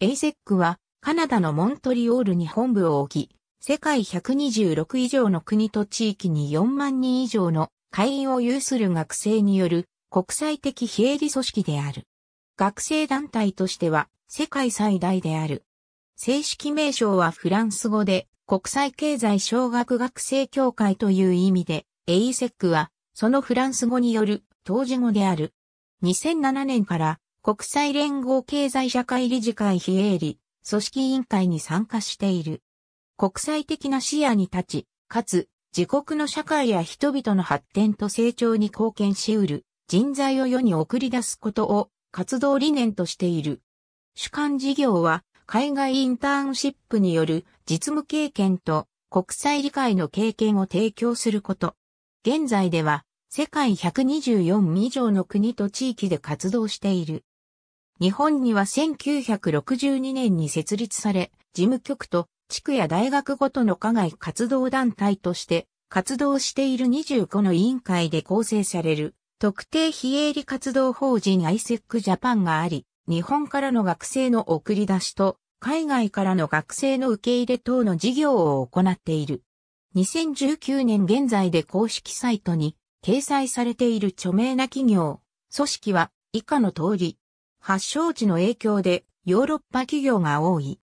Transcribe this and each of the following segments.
エイセックは、カナダのモントリオールに本部を置き、世界126以上の国と地域に4万人以上の会員を有する学生による国際的非営利組織である。学生団体としては世界最大である。正式名称はフランス語で国際経済小学学生協会という意味で、エイセックはそのフランス語による当時語である。2007年から国際連合経済社会理事会非営利、組織委員会に参加している。国際的な視野に立ち、かつ、自国の社会や人々の発展と成長に貢献し得る人材を世に送り出すことを活動理念としている。主管事業は海外インターンシップによる実務経験と国際理解の経験を提供すること。現在では世界124以上の国と地域で活動している。日本には1962年に設立され、事務局と地区や大学ごとの課外活動団体として活動している25の委員会で構成される特定非営利活動法人 ISEC ジャパンがあり、日本からの学生の送り出しと海外からの学生の受け入れ等の事業を行っている。2019年現在で公式サイトに掲載されている著名な企業、組織は以下の通り、発祥地の影響でヨーロッパ企業が多い。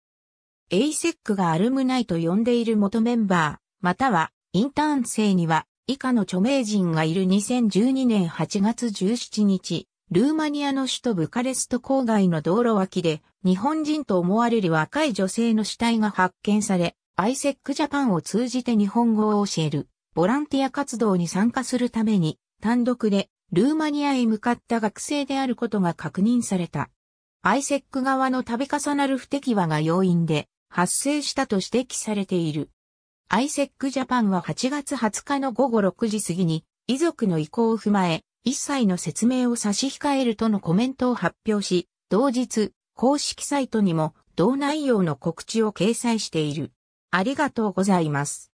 エイセックがアルムナイと呼んでいる元メンバー、またはインターン生には以下の著名人がいる2012年8月17日、ルーマニアの首都ブカレスト郊外の道路脇で日本人と思われる若い女性の死体が発見され、アイセックジャパンを通じて日本語を教えるボランティア活動に参加するために単独でルーマニアへ向かった学生であることが確認された。アイセック側の度重なる不手際が要因で発生したと指摘されている。アイセックジャパンは8月20日の午後6時過ぎに遺族の意向を踏まえ、一切の説明を差し控えるとのコメントを発表し、同日、公式サイトにも同内容の告知を掲載している。ありがとうございます。